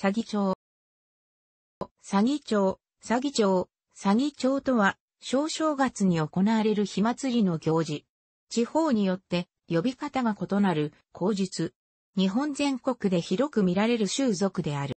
詐欺帳。詐欺帳、詐欺帳、詐欺帳とは、小正月に行われる火祭りの行事。地方によって呼び方が異なる口実。日本全国で広く見られる習俗である。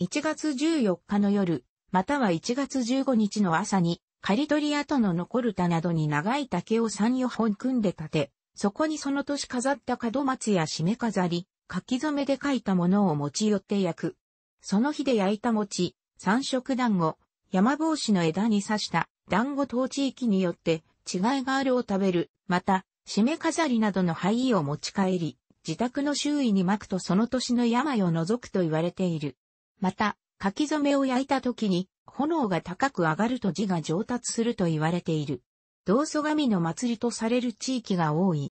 1月14日の夜、または1月15日の朝に、刈り取り跡の残る田などに長い竹を3、4本組んで立て、そこにその年飾った門松や締め飾り、書き初めで書いたものを持ち寄って焼く。その日で焼いた餅、三色団子、山帽子の枝に刺した団子等地域によって違いがあるを食べる。また、締め飾りなどの灰を持ち帰り、自宅の周囲に巻くとその年の病を除くと言われている。また、書き初めを焼いた時に、炎が高く上がると字が上達すると言われている。道祖神の祭りとされる地域が多い。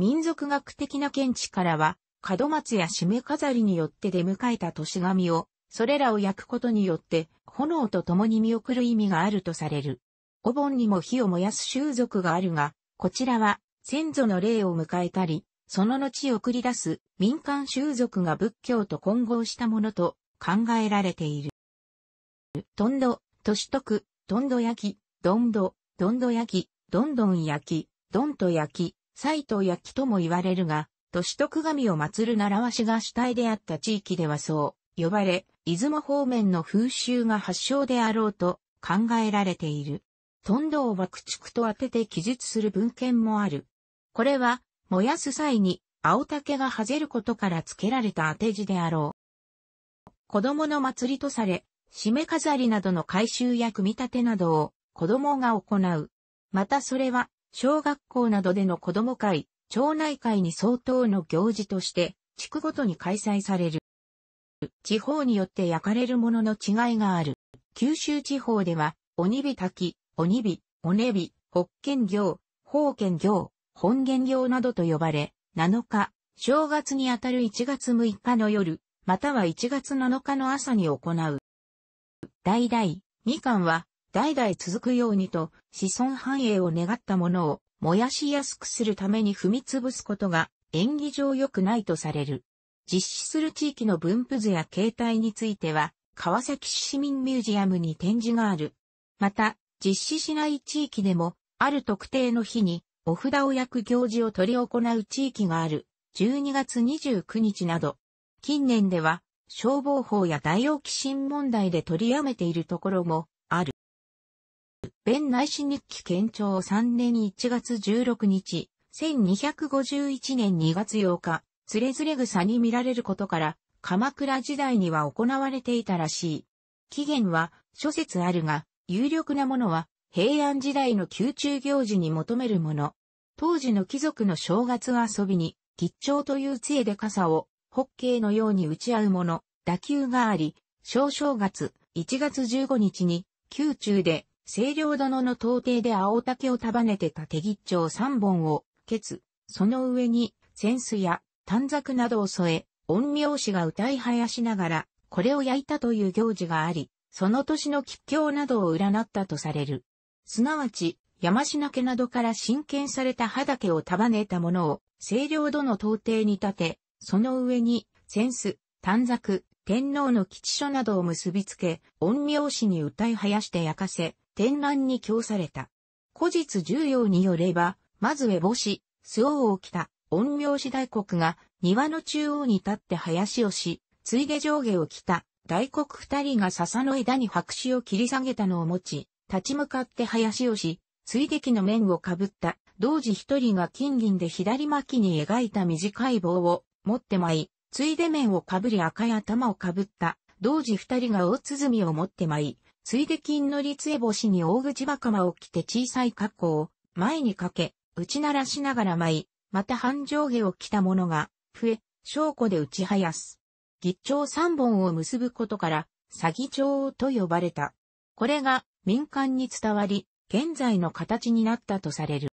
民族学的な見地からは、門松や締め飾りによって出迎えた年紙を、それらを焼くことによって、炎と共に見送る意味があるとされる。お盆にも火を燃やす習俗があるが、こちらは、先祖の霊を迎えたり、その後送り出す民間習俗が仏教と混合したものと考えられている。とんど、しとく、どんど焼き、どんど、どんど焼き、どんどん焼き、どんと焼き、斎藤焼とも言われるが、都市徳神を祀る習わしが主体であった地域ではそう呼ばれ、出雲方面の風習が発祥であろうと考えられている。トンドを爆竹と当てて記述する文献もある。これは、燃やす際に青竹がはぜることから付けられた当て字であろう。子供の祭りとされ、締め飾りなどの改修や組み立てなどを子供が行う。またそれは小学校などでの子供会、町内会に相当の行事として、地区ごとに開催される。地方によって焼かれるものの違いがある。九州地方では、鬼火滝、鬼火、鬼火、北県行、宝県行、本県行などと呼ばれ、7日、正月にあたる1月6日の夜、または1月7日の朝に行う。大々、みかんは、代々続くようにと、子孫繁栄を願ったものを燃やしやすくするために踏み潰すことが演技上良くないとされる。実施する地域の分布図や形態については、川崎市市民ミュージアムに展示がある。また、実施しない地域でも、ある特定の日に、お札を焼く行事を執り行う地域がある、12月29日など、近年では、消防法や大王寄進問題で取りやめているところもベン内史日記県庁3年1月16日、1251年2月8日、つれづれ草に見られることから、鎌倉時代には行われていたらしい。起源は諸説あるが、有力なものは平安時代の宮中行事に求めるもの。当時の貴族の正月遊びに、吉兆という杖で傘を、ホッケーのように打ち合うもの、打球があり、小正月、1月15日に、宮中で清涼殿の到底で青竹を束ねてた手切丁3本を、ケツ、その上に、扇子や短冊などを添え、陰陽師が歌いはやしながら、これを焼いたという行事があり、その年の吉凶などを占ったとされる。すなわち、山品家などから真剣された畑を束ねたものを、清涼殿の到底に立て、その上に、扇子、短冊、天皇の吉書などを結びつけ、陰陽師に歌いはやして焼かせ、展覧に供された。古実重要によれば、まず烏帽子、巣王を着た、陰陽師大国が庭の中央に立って林をし、ついで上下を着た大黒二人が笹の枝に白紙を切り下げたのを持ち、立ち向かって林をし、ついで木の面をかぶった同時一人が金銀で左巻きに描いた短い棒を持って舞い、ついで面をかぶり赤い頭をかぶった同時二人が大鼓を持って舞い、水で金の立絵星に大口袴を着て小さい格好を前にかけ、打ち鳴らしながら舞い、また半上下を着た者が、増え、証拠で打ち生やす。義長三本を結ぶことから、詐欺帳と呼ばれた。これが民間に伝わり、現在の形になったとされる。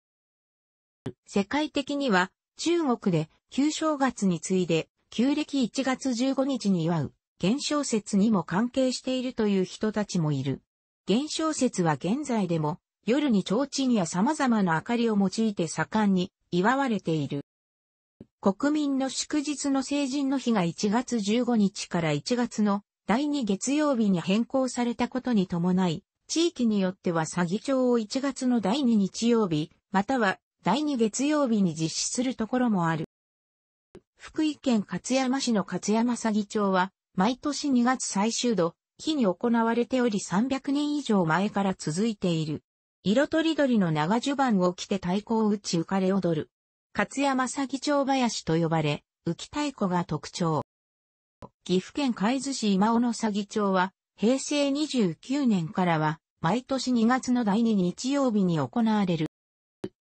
世界的には、中国で旧正月に次いで、旧暦1月15日に祝う、現象説にも関係しているという人たちもいる。現象説は現在でも夜に提灯や様々な明かりを用いて盛んに祝われている。国民の祝日の成人の日が1月15日から1月の第2月曜日に変更されたことに伴い、地域によっては詐欺帳を1月の第2日曜日、または第2月曜日に実施するところもある。福井県勝山市の勝山詐欺帳は、毎年2月最終度、日に行われており300年以上前から続いている。色とりどりの長襦袢を着て太鼓を打ち浮かれ踊る。勝山詐欺町林と呼ばれ、浮き太鼓が特徴。岐阜県海津市今尾の詐欺町は、平成29年からは、毎年2月の第2日曜日に行われる。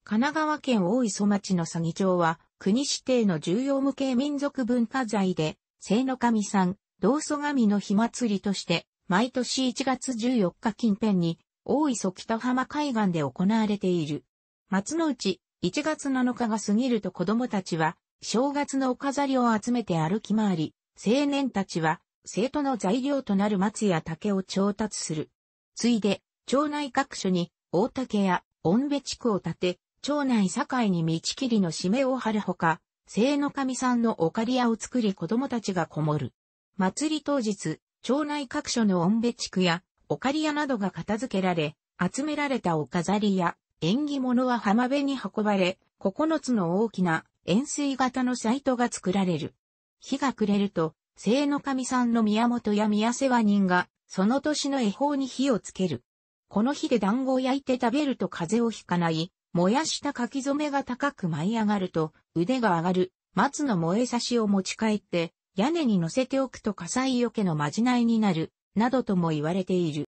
神奈川県大磯町の詐欺町は、国指定の重要無形民族文化財で、聖の神さん、道祖神の火祭りとして、毎年1月14日近辺に、大磯北浜海岸で行われている。松の内、1月7日が過ぎると子供たちは、正月のお飾りを集めて歩き回り、青年たちは、生徒の材料となる松や竹を調達する。ついで、町内各所に、大竹や、御部地区を建て、町内境に道切りの締めを張るほか、聖の神さんのオカリアを作り子供たちがこもる。祭り当日、町内各所の音辺地区や、オカリ屋などが片付けられ、集められたお飾りや、縁起物は浜辺に運ばれ、9つの大きな円錐型のサイトが作られる。日が暮れると、聖の神さんの宮本や宮世話人が、その年の恵方に火をつける。この火で団子を焼いて食べると風邪をひかない、燃やした書き染めが高く舞い上がると、腕が上がる、松の燃え差しを持ち帰って、屋根に乗せておくと火災よけのまじないになる、などとも言われている。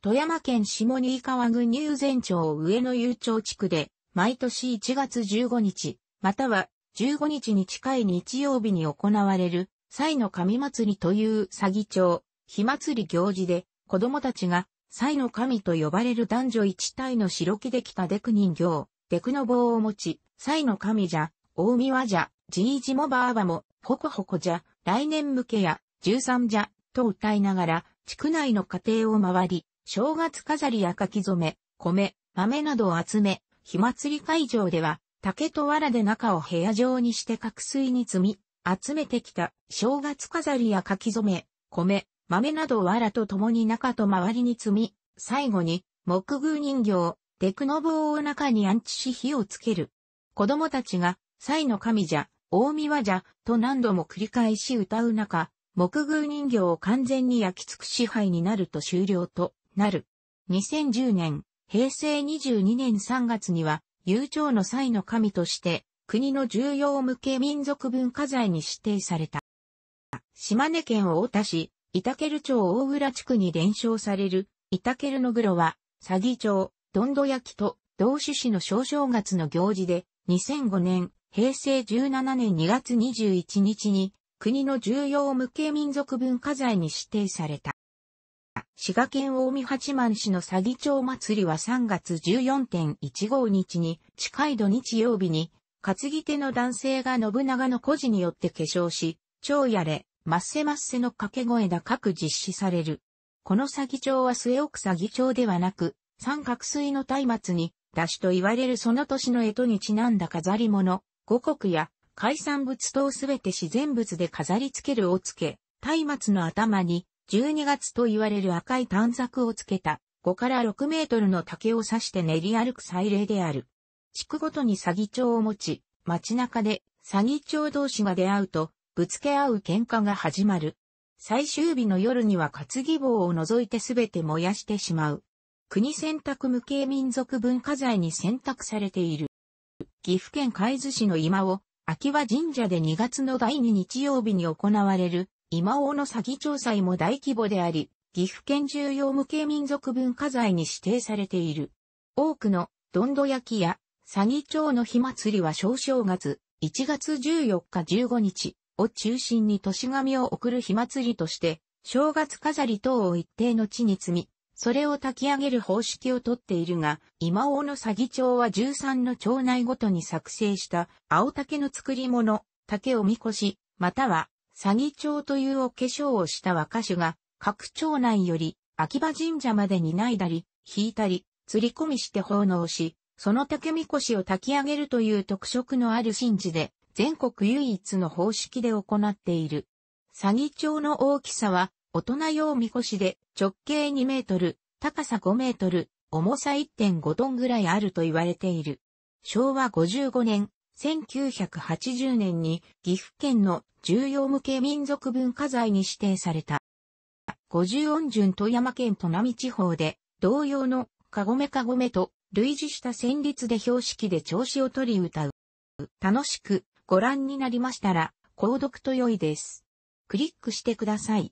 富山県下新川郡入善町上野遊町地区で、毎年1月15日、または15日に近い日曜日に行われる、祭の神祭りという詐欺町、火祭り行事で、子供たちが、祭の神と呼ばれる男女一体の白木できたデク人形、デクの棒を持ち、祭の神じゃ、大宮じゃ、じいじもばあばも、ほこほこじゃ、来年向けや、十三じゃ、と歌いながら、地区内の家庭を回り、正月飾りや書き初め、米、豆などを集め、火祭り会場では、竹と藁で中を部屋状にして角水に積み、集めてきた正月飾りや書き初め、米、豆などを藁と共に中と周りに積み、最後に、木偶人形、デクノブを中に安置し火をつける。子供たちが、祭の神じゃ、大見和ゃ、と何度も繰り返し歌う中、木偶人形を完全に焼き尽く支配になると終了となる。2010年、平成22年3月には、悠長の際の神として、国の重要無形民族文化財に指定された。島根県大田市、板竹町大浦地区に伝承される、板竹の黒は、詐欺町、どんど焼きと、同種市の小正月の行事で、2005年、平成17年2月21日に国の重要無形民族文化財に指定された。滋賀県大見八幡市の詐欺町祭りは3月14.15日に近い土日曜日に担ぎ手の男性が信長の故事によって化粧し、蝶やれ、まっせまっせの掛け声が各実施される。この詐欺町は末奥詐欺町ではなく、三角錐の松明に、出しと言われるその年の干支にちなんだ飾り物、五穀や海産物等すべて自然物で飾り付けるをつけ、松明の頭に12月と言われる赤い短冊をつけた5から6メートルの竹を刺して練り歩く祭礼である。地区ごとに詐欺帳を持ち、街中で詐欺帳同士が出会うと、ぶつけ合う喧嘩が始まる。最終日の夜には担ぎ棒を除いてすべて燃やしてしまう。国選択無形民族文化財に選択されている。岐阜県海津市の今尾、秋葉神社で2月の第2日曜日に行われる、今尾の詐欺調査も大規模であり、岐阜県重要無形民族文化財に指定されている。多くの、どんど焼きや、詐欺町の火祭りは小正月、1月14日15日を中心に年神を送る火祭りとして、正月飾り等を一定の地に積み、それを炊き上げる方式をとっているが、今尾の詐欺町は13の町内ごとに作成した青竹の作り物、竹をみこし、または、詐欺町というお化粧をした若手が、各町内より、秋葉神社まで担いだり、引いたり、釣り込みして奉納し、その竹みこしを炊き上げるという特色のある神事で、全国唯一の方式で行っている。詐欺町の大きさは、大人用みこしで直径2メートル、高さ5メートル、重さ1.5トンぐらいあると言われている。昭和55年、1980年に岐阜県の重要無形民族文化財に指定された。五十音順富山県砺波地方で同様のかごめかごめと類似した旋律で標識で調子を取り歌う。楽しくご覧になりましたら、購読と良いです。クリックしてください。